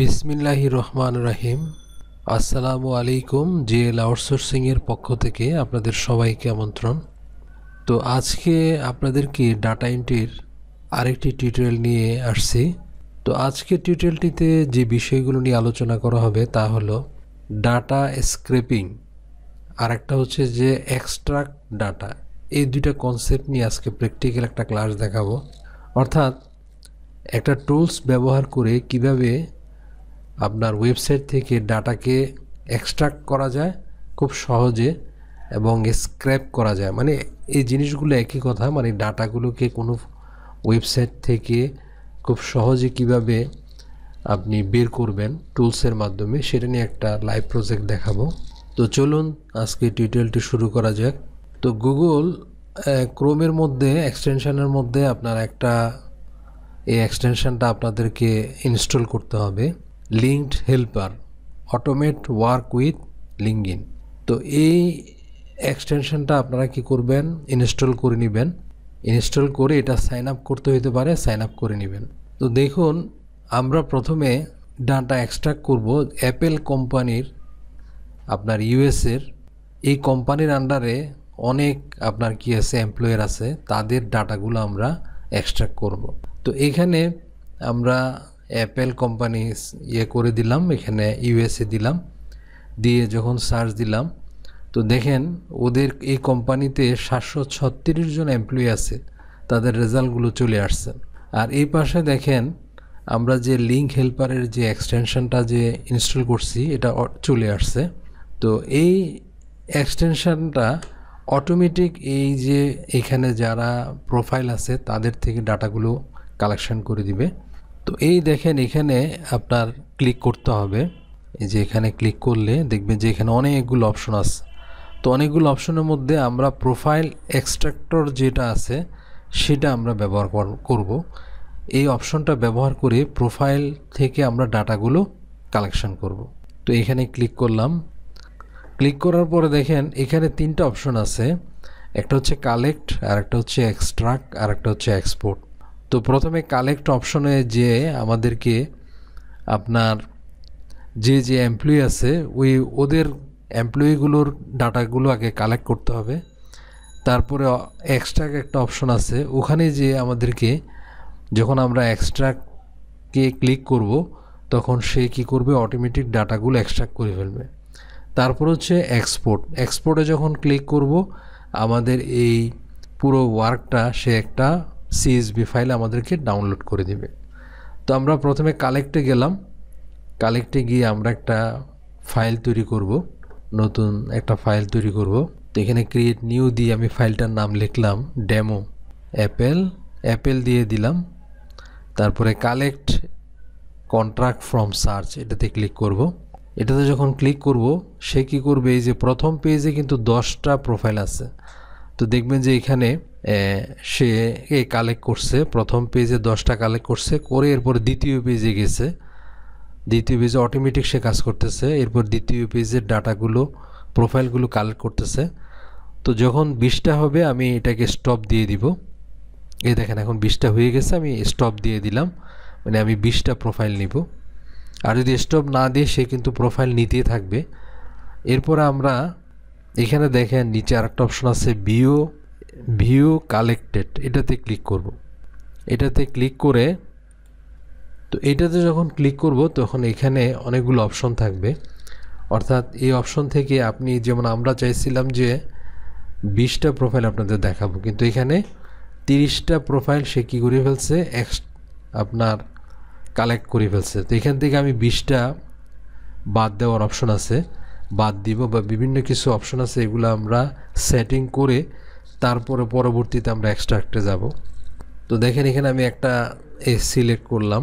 বিসমিল্লাহি রহমান রাহিম আসসালামু আলাইকুম জিএল আউটসোর্সিংয়ের পক্ষ থেকে আপনাদের সবাইকে আমন্ত্রণ তো আজকে আপনাদেরকে ডাটা এন্ট্রির আরেকটি টিউটোরিয়াল নিয়ে আসছি তো আজকে টিউটোরিয়ালটিতে যে বিষয়গুলো নিয়ে আলোচনা করা হবে তা হলো ডাটা স্ক্রেপিং আর একটা হচ্ছে যে এক্সট্রাক্ট ডাটা এই দুইটা কনসেপ্ট নিয়ে আজকে প্র্যাকটিক্যাল একটা ক্লাস দেখাবো অর্থাৎ একটা টুলস ব্যবহার করে কিভাবে আপনার ওয়েবসাইট থেকে ডাটাকে এক্সট্রাক্ট করা যায় খুব সহজে এবং স্ক্র্যাপ করা যায় মানে এই জিনিসগুলো একই কথা মানে ডাটাগুলোকে কোনো ওয়েবসাইট থেকে খুব সহজে কিভাবে আপনি বের করবেন টুলসের মাধ্যমে সেটা নিয়ে একটা লাইভ প্রজেক্ট দেখাবো তো চলুন আজকে টিউটোরিয়ালটি শুরু করা যাক তো গুগল ক্রোমের মধ্যে এক্সটেনশানের মধ্যে আপনার একটা এই এক্সটেনশানটা আপনাদেরকে ইনস্টল করতে হবে linked helper automate work with in তো এই এক্সটেনশনটা আপনারা কি করবেন ইনস্টল করে নেবেন ইনস্টল করে এটা সাইন আপ করতে হতে পারে সাইন আপ করে নেবেন তো দেখুন আমরা প্রথমে ডাটা এক্সট্রাক্ট করব অ্যাপেল কোম্পানির আপনার ইউএসের এই কোম্পানির আন্ডারে অনেক আপনার কি আছে এমপ্লয়ার আছে তাদের ডাটাগুলো আমরা এক্সট্রাক্ট করব তো এখানে আমরা অ্যাপেল কোম্পানি ইয়ে করে দিলাম এখানে ইউএসএ দিলাম দিয়ে যখন সার্চ দিলাম তো দেখেন ওদের এই কোম্পানিতে সাতশো ছত্রিশ জন এমপ্লয়ি আছে তাদের রেজাল্টগুলো চলে আসছে আর এই পাশে দেখেন আমরা যে লিঙ্ক হেল্পারের যে এক্সটেনশনটা যে ইনস্টল করছি এটা চলে আসছে তো এই এক্সটেনশনটা অটোমেটিক এই যে এখানে যারা প্রোফাইল আছে তাদের থেকে ডাটাগুলো কালেকশন করে দিবে তো এই দেখেন এখানে আপনার ক্লিক করতে হবে এই যে এখানে ক্লিক করলে দেখবেন যে এখানে অনেকগুলো অপশন আছে তো অনেকগুলো অপশনের মধ্যে আমরা প্রোফাইল এক্সট্রাক্টর যেটা আছে সেটা আমরা ব্যবহার করব এই অপশনটা ব্যবহার করে প্রোফাইল থেকে আমরা ডাটাগুলো কালেকশন করব তো এখানে ক্লিক করলাম ক্লিক করার পরে দেখেন এখানে তিনটা অপশন আছে একটা হচ্ছে কালেক্ট আর একটা হচ্ছে এক্সট্রাক্ট আর একটা হচ্ছে এক্সপোর্ট তো প্রথমে কালেক্ট অপশনে যে আমাদেরকে আপনার যে যে এমপ্লয়ি আছে ওই ওদের এমপ্লয়িগুলোর ডাটাগুলো আগে কালেক্ট করতে হবে তারপরে এক্সট্রাক একটা অপশন আছে ওখানে যে আমাদেরকে যখন আমরা এক্সট্রাকে ক্লিক করব তখন সে কি করবে অটোমেটিক ডাটাগুলো এক্সট্রাক্ট করে ফেলবে তারপর হচ্ছে এক্সপোর্ট এক্সপোর্টে যখন ক্লিক করব আমাদের এই পুরো ওয়ার্কটা সে একটা সিএসবি ফাইল আমাদেরকে ডাউনলোড করে দিবে তো আমরা প্রথমে কালেক্টে গেলাম কালেক্টে গিয়ে আমরা একটা ফাইল তৈরি করব নতুন একটা ফাইল তৈরি করব তো এখানে ক্রিয়েট নিউ দিয়ে আমি ফাইলটার নাম লিখলাম ডেমো অ্যাপেল অ্যাপেল দিয়ে দিলাম তারপরে কালেক্ট কন্ট্রাক্ট ফ্রম সার্চ এটাতে ক্লিক করব। এটাতে যখন ক্লিক করব সে কি করবে এই যে প্রথম পেজে কিন্তু দশটা প্রোফাইল আছে তো দেখবেন যে এখানে সে এ কালেক্ট করছে প্রথম পেজে দশটা কালেক্ট করছে করে এরপর দ্বিতীয় পেজে গেছে দ্বিতীয় পেজে অটোমেটিক সে কাজ করতেছে এরপর দ্বিতীয় পেজের ডাটাগুলো প্রোফাইলগুলো কালেক্ট করতেছে তো যখন বিশটা হবে আমি এটাকে স্টপ দিয়ে দিব এই দেখেন এখন বিশটা হয়ে গেছে আমি স্টপ দিয়ে দিলাম মানে আমি বিশটা প্রোফাইল নিব আর যদি স্টপ না দিয়ে সে কিন্তু প্রোফাইল নিতেই থাকবে এরপর আমরা এখানে দেখেন নিচে আরেকটা অপশন আছে বিও ভিউ কালেক্টেড এটাতে ক্লিক করব। এটাতে ক্লিক করে তো এটাতে যখন ক্লিক করব তখন এখানে অনেকগুলো অপশন থাকবে অর্থাৎ এই অপশন থেকে আপনি যেমন আমরা চাইছিলাম যে বিশটা প্রোফাইল আপনাদের দেখাবো কিন্তু এখানে তিরিশটা প্রোফাইল সে কী করে ফেলছে এক্স আপনার কালেক্ট করে ফেলছে তো এখান থেকে আমি বিশটা বাদ দেওয়ার অপশন আছে বাদ দিব বা বিভিন্ন কিছু অপশন আছে এগুলো আমরা সেটিং করে তারপরে পরবর্তীতে আমরা এক্সট্রাক্টে যাব তো দেখেন এখানে আমি একটা এ সিলেক্ট করলাম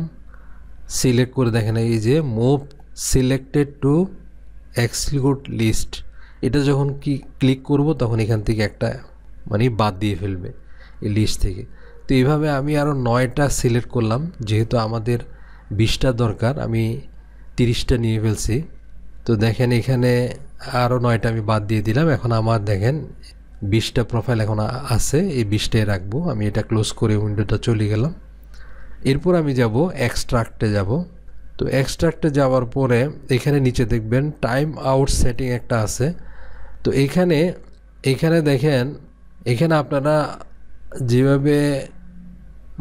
সিলেক্ট করে দেখেন এই যে move selected to execute list এটা যখন কি ক্লিক করব তখন এখান থেকে একটা মানে বাদ দিয়ে ফেলবে এই লিস্ট থেকে তো এইভাবে আমি আরও নয়টা সিলেক্ট করলাম যেহেতু আমাদের বিশটা দরকার আমি তিরিশটা নিয়ে ফেলছি তো দেখেন এখানে আরও নয়টা আমি বাদ দিয়ে দিলাম এখন আমার দেখেন বিশটা প্রোফাইল এখন আছে এই বিশটাই রাখবো আমি এটা ক্লোজ করে উইন্ডোটা চলে গেলাম এরপর আমি যাব এক্সট্রাক্টে যাব তো এক্সট্রাক্টে যাওয়ার পরে এখানে নিচে দেখবেন টাইম আউট সেটিং একটা আছে তো এখানে এখানে দেখেন এখানে আপনারা যেভাবে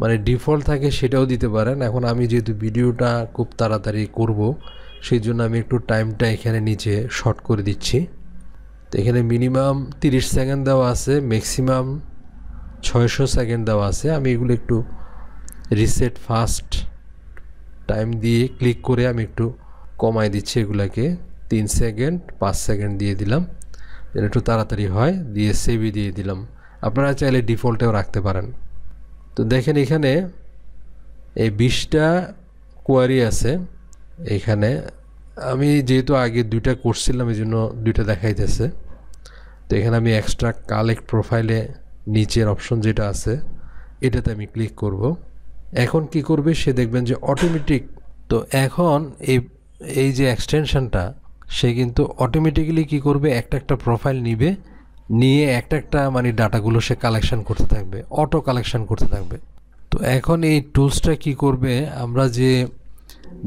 মানে ডিফল্ট থাকে সেটাও দিতে পারেন এখন আমি যেহেতু ভিডিওটা খুব তাড়াতাড়ি করব সেই জন্য আমি একটু টাইমটা এখানে নিচে শর্ট করে দিচ্ছি তো এখানে মিনিমাম তিরিশ সেকেন্ড দেওয়া আছে ম্যাক্সিমাম ছয়শো সেকেন্ড দেওয়া আছে আমি এগুলো একটু রিসেট ফাস্ট টাইম দিয়ে ক্লিক করে আমি একটু কমাই দিচ্ছি এগুলাকে তিন সেকেন্ড পাঁচ সেকেন্ড দিয়ে দিলাম যেন একটু তাড়াতাড়ি হয় দিয়ে সেভি দিয়ে দিলাম আপনারা চাইলে ডিফল্টেও রাখতে পারেন তো দেখেন এখানে এই বিশটা কোয়ারি আছে এখানে আমি যেহেতু আগে দুইটা করছিলাম এই জন্য দুইটা দেখাইতেছে তো এখানে আমি এক্সট্রা কালেক্ট প্রোফাইলে নিচের অপশন যেটা আছে এটাতে আমি ক্লিক করব এখন কি করবে সে দেখবেন যে অটোমেটিক তো এখন এই এই যে এক্সটেনশনটা সে কিন্তু অটোমেটিক্যালি কি করবে একটা একটা প্রোফাইল নিবে নিয়ে একটা একটা মানে ডাটাগুলো সে কালেকশান করতে থাকবে অটো কালেকশান করতে থাকবে তো এখন এই টুলসটা কি করবে আমরা যে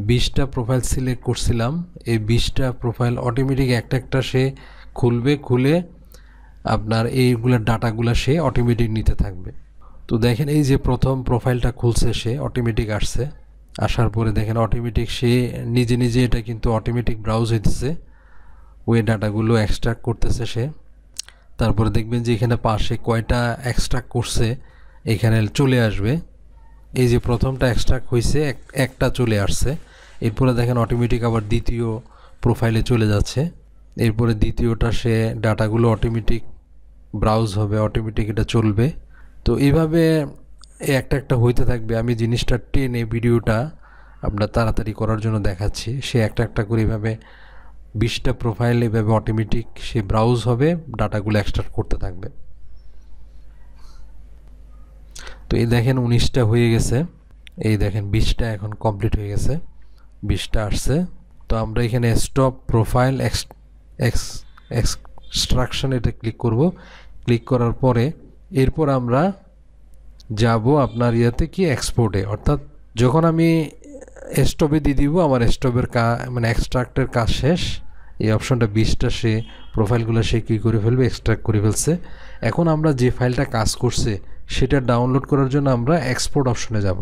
বিশটা প্রোফাইল সিলেক্ট করছিলাম এই বিশটা প্রোফাইল অটোমেটিক একটা একটা সে খুলবে খুলে আপনার এইগুলোর ডাটাগুলো সে অটোমেটিক নিতে থাকবে তো দেখেন এই যে প্রথম প্রোফাইলটা খুলছে সে অটোমেটিক আসছে আসার পরে দেখেন অটোমেটিক সে নিজে নিজে এটা কিন্তু অটোমেটিক ব্রাউজ হইতেছে ওই ডাটাগুলো এক্সট্রাক্ট করতেছে সে তারপরে দেখবেন যে এখানে পাশে কয়টা এক্সট্রাক্ট করছে এখানে চলে আসবে এই যে প্রথমটা এক্সট্রাক্ট হয়েছে একটা চলে আসছে এরপরে দেখেন অটোমেটিক আবার দ্বিতীয় প্রোফাইলে চলে যাচ্ছে এরপরে দ্বিতীয়টা সে ডাটাগুলো অটোমেটিক ব্রাউজ হবে অটোমেটিক এটা চলবে তো এইভাবে একটা একটা হইতে থাকবে আমি জিনিসটা টেনে ভিডিওটা আপনার তাড়াতাড়ি করার জন্য দেখাচ্ছি সে একটা একটা করে এভাবে বিশটা প্রোফাইল এভাবে অটোমেটিক সে ব্রাউজ হবে ডাটাগুলো এক্সট্রাক্ট করতে থাকবে তো এই দেখেন উনিশটা হয়ে গেছে এই দেখেন বিশটা এখন কমপ্লিট হয়ে গেছে বিশটা আসছে তো আমরা এখানে stop profile ex ex extraction এটা ক্লিক করব ক্লিক করার পরে এরপর আমরা যাব আপনার ইয়াতে কি এক্সপোর্টে অর্থাৎ যখন আমি স্টপে দিয়ে দিব আমার স্টপের কা মানে এক্সট্রাক্টের কাজ শেষ এই অপশনটা বিশটা সে প্রোফাইলগুলো সে কী করে ফেলবে এক্সট্রাক্ট করে ফেলছে এখন আমরা যে ফাইলটা কাজ করছে সেটা ডাউনলোড করার জন্য আমরা এক্সপোর্ট অপশনে যাব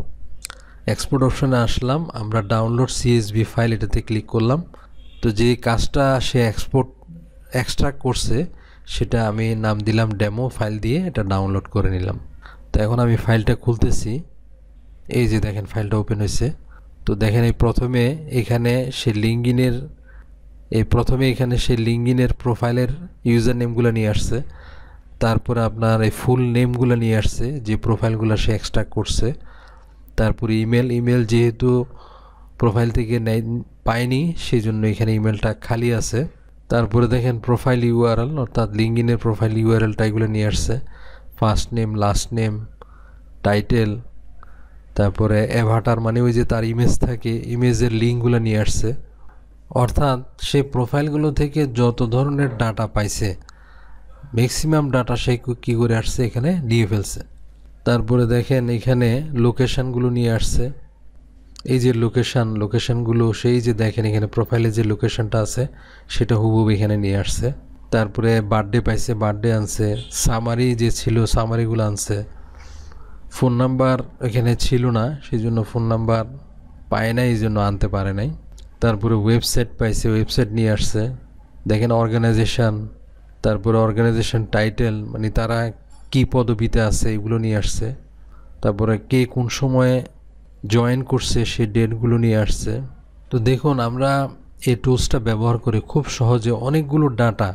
এক্সপোর্ট অপশনে আসলাম আমরা ডাউনলোড সিএসবি ফাইল এটাতে ক্লিক করলাম তো যে কাজটা সে এক্সপোর্ট এক্সট্রাক্ট করছে সেটা আমি নাম দিলাম ডেমো ফাইল দিয়ে এটা ডাউনলোড করে নিলাম তো এখন আমি ফাইলটা খুলতেছি এই যে দেখেন ফাইলটা ওপেন হয়েছে তো দেখেন এই প্রথমে এখানে সে লিঙ্গিনের এই প্রথমে এখানে সে লিঙ্গিনের প্রোফাইলের ইউজার নেমগুলো নিয়ে আসছে তারপরে আপনার এই ফুল নেমগুলো নিয়ে আসছে যে প্রোফাইলগুলো সে এক্সট্রাক্ট করছে তারপরে ইমেল ইমেল যেহেতু প্রোফাইল থেকে নেয় পায়নি সেই জন্য এখানে ইমেলটা খালি আছে তারপরে দেখেন প্রোফাইল ইউআরএল অর্থাৎ লিঙ্গিনের প্রোফাইল ইউআরএলটা এগুলো নিয়ে আসছে first name last name title তারপরে অ্যাভাটার মানে ওই যে তার ইমেজ থাকে ইমেজের লিঙ্কগুলো নিয়ে আসছে অর্থাৎ সে প্রোফাইলগুলো থেকে যত ধরনের ডাটা পাইছে ম্যাক্সিমাম ডাটা সে কী করে আসছে এখানে নিয়ে ফেলছে তারপরে দেখেন এখানে লোকেশানগুলো নিয়ে আসছে এই যে লোকেশান লোকেশানগুলো সেই যে দেখেন এখানে প্রোফাইলে যে লোকেশানটা আছে সেটা হুবু এখানে নিয়ে আসছে তারপরে বার্থডে পাইছে বার্থডে আনছে সামারি যে ছিল সামারিগুলো আনছে ফোন নাম্বার এখানে ছিল না সেই জন্য ফোন নাম্বার পায় না এই জন্য আনতে পারে নাই তারপরে ওয়েবসাইট পাইছে ওয়েবসাইট নিয়ে আসছে দেখেন অর্গানাইজেশান তারপরে অর্গানাইজেশান টাইটেল মানে তারা কি পদবিতে আছে এগুলো নিয়ে আসছে তারপরে কে কোন সময়ে জয়েন করছে সে ডেটগুলো নিয়ে আসছে তো দেখুন আমরা এই টুলসটা ব্যবহার করে খুব সহজে অনেকগুলো ডাটা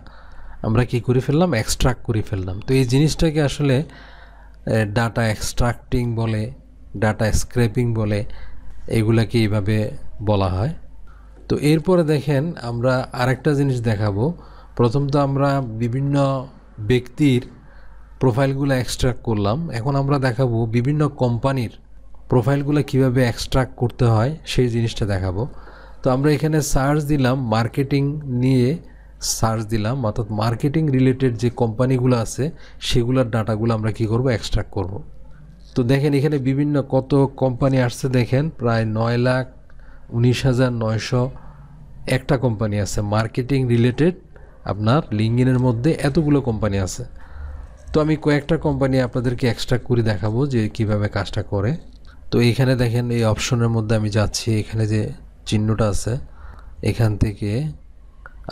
আমরা কি করে ফেললাম এক্সট্রাক্ট করে ফেললাম তো এই জিনিসটাকে আসলে ডাটা এক্সট্রাক্টিং বলে ডাটা স্ক্র্যাপিং বলে এগুলাকে এইভাবে বলা হয় তো এরপরে দেখেন আমরা আরেকটা জিনিস দেখাবো প্রথম তো আমরা বিভিন্ন ব্যক্তির প্রোফাইলগুলো এক্সট্রাক্ট করলাম এখন আমরা দেখাবো বিভিন্ন কোম্পানির প্রোফাইলগুলো কিভাবে এক্সট্রাক্ট করতে হয় সেই জিনিসটা দেখাবো তো আমরা এখানে সার্চ দিলাম মার্কেটিং নিয়ে সার্চ দিলাম অর্থাৎ মার্কেটিং রিলেটেড যে কোম্পানিগুলো আছে সেগুলোর ডাটাগুলো আমরা কি করব এক্সট্রাক্ট করব তো দেখেন এখানে বিভিন্ন কত কোম্পানি আসছে দেখেন প্রায় নয় লাখ উনিশ হাজার নয়শো একটা কোম্পানি আছে মার্কেটিং রিলেটেড আপনার লিঙ্গিনের মধ্যে এতগুলো কোম্পানি আছে তো আমি কয়েকটা কোম্পানি আপনাদেরকে এক্সট্রাক্ট করে দেখাবো যে কিভাবে কাজটা করে তো এখানে দেখেন এই অপশনের মধ্যে আমি যাচ্ছি এখানে যে চিহ্নটা আছে এখান থেকে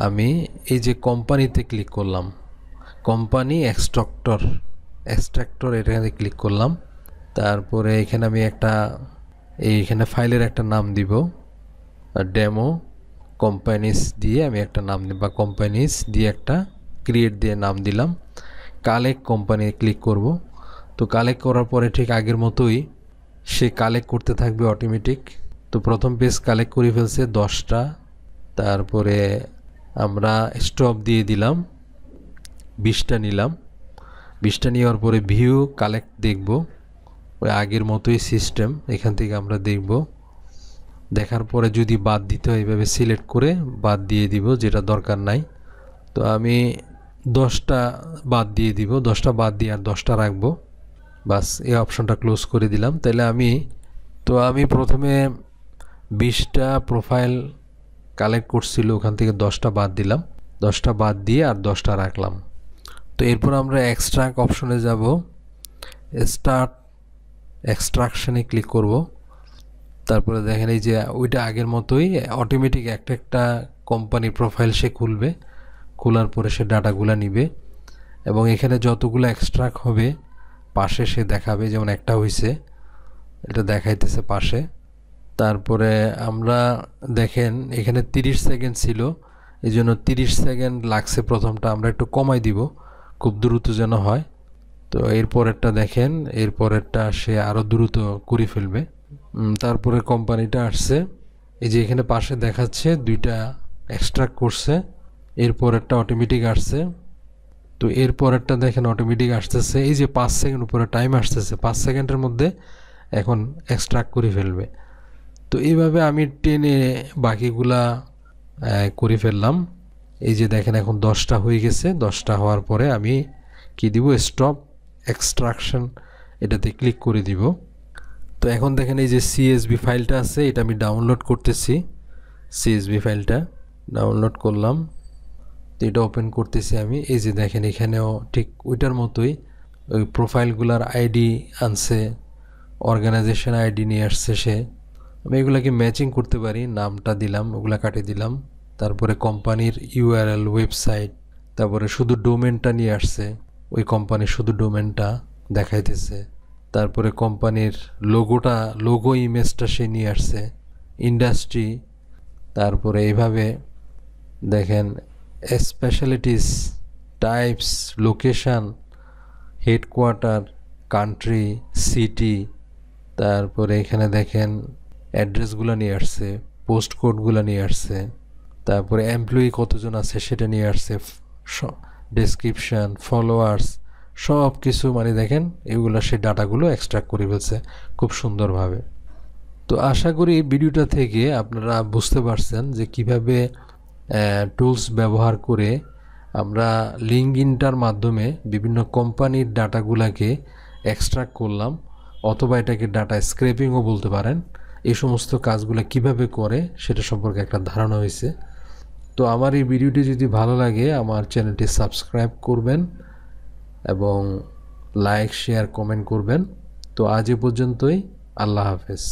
আমি এই যে কোম্পানিতে ক্লিক করলাম কোম্পানি এক্সট্রাক্টর এক্সট্রাক্টর এটাতে ক্লিক করলাম তারপরে এখানে আমি একটা এইখানে ফাইলের একটা নাম দিব ডেমো কোম্পানিস দিয়ে আমি একটা নাম দিই বা কোম্পানিস দিয়ে একটা ক্রিয়েট দিয়ে নাম দিলাম কালেক্ট কোম্পানি ক্লিক করব তো কালেক্ট করার পরে ঠিক আগের মতোই সে কালেক্ট করতে থাকবে অটোমেটিক তো প্রথম পেজ কালেক্ট করে ফেলছে দশটা তারপরে আমরা স্টপ দিয়ে দিলাম বিশটা নিলাম বিশটা নেওয়ার পরে ভিউ কালেক্ট দেখব ওই আগের মতোই সিস্টেম এখান থেকে আমরা দেখব দেখার পরে যদি বাদ দিতে হয় এভাবে সিলেক্ট করে বাদ দিয়ে দিব যেটা দরকার নাই তো আমি দশটা বাদ দিয়ে দিব দশটা বাদ দিয়ে আর দশটা রাখবো বাস এই অপশানটা ক্লোজ করে দিলাম তাহলে আমি তো আমি প্রথমে বিশটা প্রোফাইল কালেক্ট করছিল ওখান থেকে দশটা বাদ দিলাম দশটা বাদ দিয়ে আর দশটা রাখলাম তো এরপর আমরা এক্সট্রাক্ট অপশনে যাব স্টার্ট এক্সট্রাকশানে ক্লিক করব তারপরে দেখেন এই যে ওইটা আগের মতোই অটোমেটিক একটা একটা কোম্পানির প্রোফাইল সে খুলবে খোলার পরে সে ডাটাগুলো নিবে এবং এখানে যতগুলো এক্সট্রাক্ট হবে পাশে সে দেখাবে যেমন একটা হয়েছে এটা দেখাইতেছে পাশে তারপরে আমরা দেখেন এখানে 30 সেকেন্ড ছিল এই জন্য তিরিশ সেকেন্ড লাগছে প্রথমটা আমরা একটু কমাই দিব খুব দ্রুত যেন হয় তো এরপরেরটা দেখেন এরপরেরটা সে আরও দ্রুত করে ফেলবে তারপরে কোম্পানিটা আসছে এই যে এখানে পাশে দেখাচ্ছে দুইটা এক্সট্রাক্ট করছে এরপরেরটা অটোমেটিক আসছে তো এরপর একটা দেখেন অটোমেটিক আসতেছে এই যে পাঁচ সেকেন্ড উপরে টাইম আসতেছে পাঁচ সেকেন্ডের মধ্যে এখন এক্সট্রাক্ট করে ফেলবে তো এইভাবে আমি টেনে বাকিগুলা করে ফেললাম এই যে দেখেন এখন দশটা হয়ে গেছে দশটা হওয়ার পরে আমি কি দিব স্টপ এক্সট্রাকশন এটাতে ক্লিক করে দিব তো এখন দেখেন এই যে সিএসবি ফাইলটা আছে এটা আমি ডাউনলোড করতেছি সিএসবি ফাইলটা ডাউনলোড করলাম তো এটা ওপেন করতেছি আমি এই যে দেখেন এখানেও ঠিক ওইটার মতোই ওই প্রোফাইলগুলার আইডি আনছে অর্গানাইজেশন আইডি নিয়ে আসছে সে আমি এগুলাকে ম্যাচিং করতে পারি নামটা দিলাম ওগুলা কাটিয়ে দিলাম তারপরে কোম্পানির ইউআরএল ওয়েবসাইট তারপরে শুধু ডোমেনটা নিয়ে আসছে ওই কোম্পানির শুধু ডোমেনটা দেখাইতেছে তারপরে কোম্পানির লোগোটা লোগো ইমেজটা সে নিয়ে আসছে ইন্ডাস্ট্রি তারপরে এইভাবে দেখেন specialities types location headquarter country city তারপরে এখানে দেখেন অ্যাড্রেসগুলো নিয়ে আসছে পোস্ট কোডগুলো নিয়ে আসছে তারপরে এমপ্লয়ি কতজন আছে সেটা নিয়ে আসছে ডেসক্রিপশান ফলোয়ার্স সব কিছু মানে দেখেন এগুলো সে ডাটাগুলো এক্সট্রাক্ট করে ফেলছে খুব সুন্দরভাবে তো আশা করি ভিডিওটা থেকে আপনারা বুঝতে পারছেন যে কিভাবে টুলস ব্যবহার করে আমরা লিঙ্ক ইনটার মাধ্যমে বিভিন্ন কোম্পানির ডাটাগুলাকে এক্সট্রাক্ট করলাম অথবা এটাকে ডাটা স্ক্রেপিংও বলতে পারেন এই সমস্ত কাজগুলো কিভাবে করে সেটা সম্পর্কে একটা ধারণা হয়েছে তো আমার এই ভিডিওটি যদি ভালো লাগে আমার চ্যানেলটি সাবস্ক্রাইব করবেন এবং লাইক শেয়ার কমেন্ট করবেন তো আজ এ পর্যন্তই আল্লাহ হাফেজ